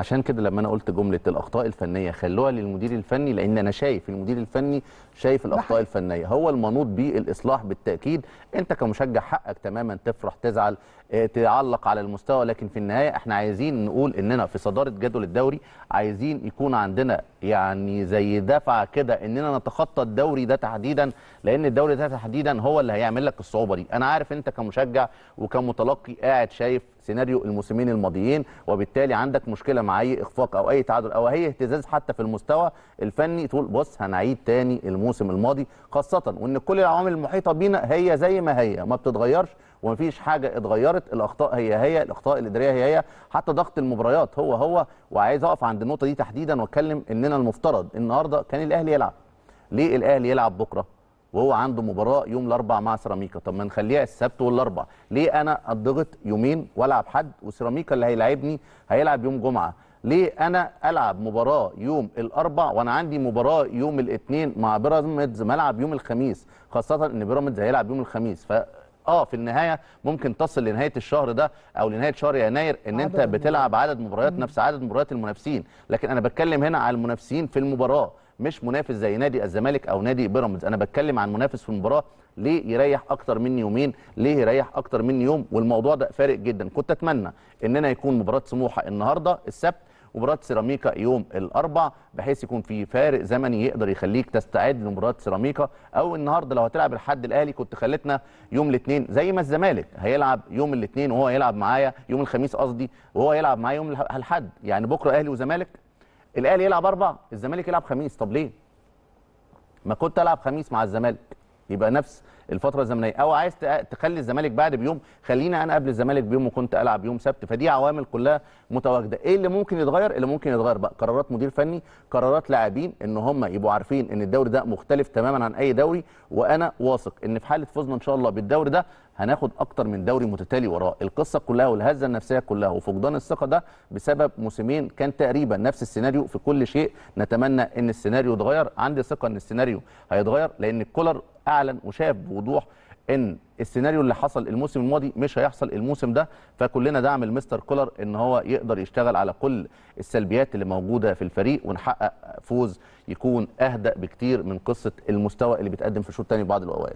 عشان كده لما انا قلت جمله الاخطاء الفنيه خلوها للمدير الفني لان انا شايف المدير الفني شايف الاخطاء الفنيه هو المنوط بيه الاصلاح بالتاكيد انت كمشجع حقك تماما تفرح تزعل آه، تعلق على المستوى لكن في النهايه احنا عايزين نقول اننا في صداره جدول الدوري عايزين يكون عندنا يعني زي دفعه كده اننا نتخطى الدوري ده تحديدا لان الدوري ده تحديدا هو اللي هيعمل لك الصعوبه دي انا عارف انت كمشجع وكمتلقي قاعد شايف سيناريو الموسمين الماضيين وبالتالي عندك مشكله مع اي اخفاق او اي تعادل او اي اهتزاز حتى في المستوى الفني تقول بص هنعيد تاني الموسم الماضي خاصه وان كل العوامل المحيطه بينا هي زي ما هي ما بتتغيرش ومفيش حاجه اتغيرت الاخطاء هي هي الاخطاء الاداريه هي هي حتى ضغط المباريات هو هو وعايز اقف عند النقطه دي تحديدا واتكلم اننا المفترض النهارده كان الاهلي يلعب ليه الاهلي يلعب بكره وهو عنده مباراه يوم الاربعاء مع سيراميكا طب ما نخليها السبت والاربع ليه انا اضغط يومين والعب حد وسيراميكا اللي هيلاعبني هيلعب يوم جمعه ليه انا العب مباراه يوم الاربع وانا عندي مباراه يوم الاثنين مع بيراميدز ملعب يوم الخميس خاصه ان بيراميدز هيلعب يوم الخميس ف اه في النهايه ممكن تصل لنهايه الشهر ده او لنهايه شهر يناير ان انت بتلعب عدد مباريات نفس عدد مباريات المنافسين لكن انا بتكلم هنا على المنافسين في المباراه مش منافس زي نادي الزمالك او نادي بيراميدز انا بتكلم عن منافس في المباراه ليه يريح اكتر من يومين ليه يريح اكتر من يوم والموضوع ده فارق جدا كنت اتمنى اننا يكون مباراه سموحه النهارده السبت مباراه سيراميكا يوم الاربع بحيث يكون في فارق زمني يقدر يخليك تستعد لمباراه سيراميكا او النهارده لو هتلعب الحد الاهلي كنت خلتنا يوم الاثنين زي ما الزمالك هيلعب يوم الاثنين وهو هيلعب معايا يوم الخميس قصدي وهو هيلعب معايا يوم الحد يعني بكره اهلي وزمالك الاهلي يلعب اربع الزمالك يلعب خميس طب ليه ما كنت العب خميس مع الزمالك يبقى نفس الفتره الزمنيه او عايز تخلي الزمالك بعد بيوم خلينا انا قبل الزمالك بيوم وكنت العب يوم سبت فدي عوامل كلها متواجده ايه اللي ممكن يتغير اللي ممكن يتغير بقى قرارات مدير فني قرارات لاعبين ان هم يبقوا عارفين ان الدوري ده مختلف تماما عن اي دوري وانا واثق ان في حاله فوزنا ان شاء الله بالدوري ده هناخد اكتر من دوري متتالي وراه القصه كلها والهزه النفسيه كلها وفقدان الثقه ده بسبب موسمين كان تقريبا نفس السيناريو في كل شيء نتمنى ان السيناريو يتغير عندي ثقه ان السيناريو هيتغير لان الكولر اعلن وشاف بوضوح ان السيناريو اللي حصل الموسم الماضي مش هيحصل الموسم ده فكلنا دعم المستر كولر ان هو يقدر يشتغل على كل السلبيات اللي موجوده في الفريق ونحقق فوز يكون اهدأ بكتير من قصه المستوى اللي بيتقدم في الشوط الثاني بعض الاوقات